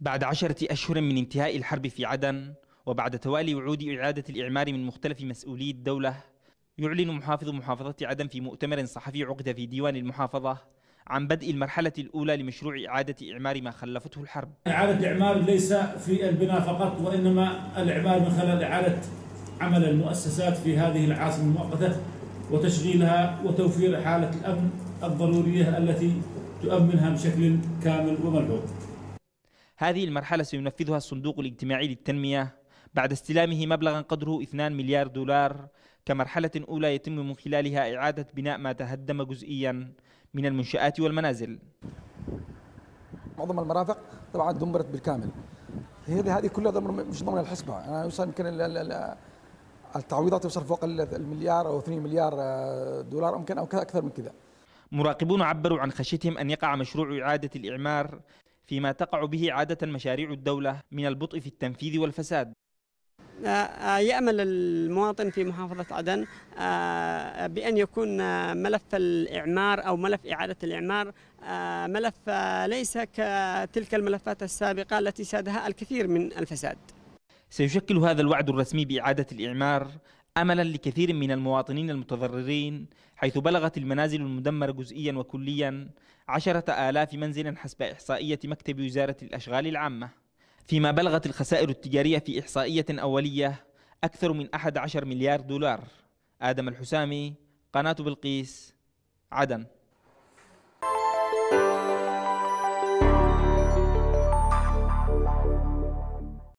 بعد عشرة أشهر من انتهاء الحرب في عدن وبعد توالي وعود إعادة الإعمار من مختلف مسؤولي الدولة يعلن محافظ محافظة عدن في مؤتمر صحفي عقد في ديوان المحافظة عن بدء المرحلة الأولى لمشروع إعادة إعمار ما خلفته الحرب إعادة إعمار ليس في البناء فقط وإنما الإعمار من خلال إعادة عمل المؤسسات في هذه العاصمة المؤقتة وتشغيلها وتوفير حالة الأمن الضرورية التي تؤمنها بشكل كامل وملحوظ هذه المرحلة سينفذها الصندوق الاجتماعي للتنمية بعد استلامه مبلغا قدره 2 مليار دولار كمرحلة أولى يتم من خلالها إعادة بناء ما تهدم جزئيا من المنشآت والمنازل معظم المرافق طبعا دمرت بالكامل هذه هذه كلها ضمن مش ضمن الحسبه انا يوصل يمكن التعويضات توصل فوق المليار او 2 مليار آه، دولار ممكن او اكثر من كذا مراقبون عبروا عن خشيتهم ان يقع مشروع اعاده الاعمار فيما تقع به عادة مشاريع الدولة من البطء في التنفيذ والفساد آه، آه، يأمل المواطن في محافظة عدن آه، بأن يكون ملف الإعمار أو ملف إعادة الإعمار ملف ليس كتلك الملفات السابقة التي سادها الكثير من الفساد سيشكل هذا الوعد الرسمي بإعادة الإعمار املا لكثير من المواطنين المتضررين حيث بلغت المنازل المدمره جزئيا وكليا عشرة آلاف منزلا حسب إحصائية مكتب وزارة الأشغال العامة فيما بلغت الخسائر التجارية في إحصائية أولية أكثر من 11 مليار دولار آدم الحسامي قناة بلقيس عدن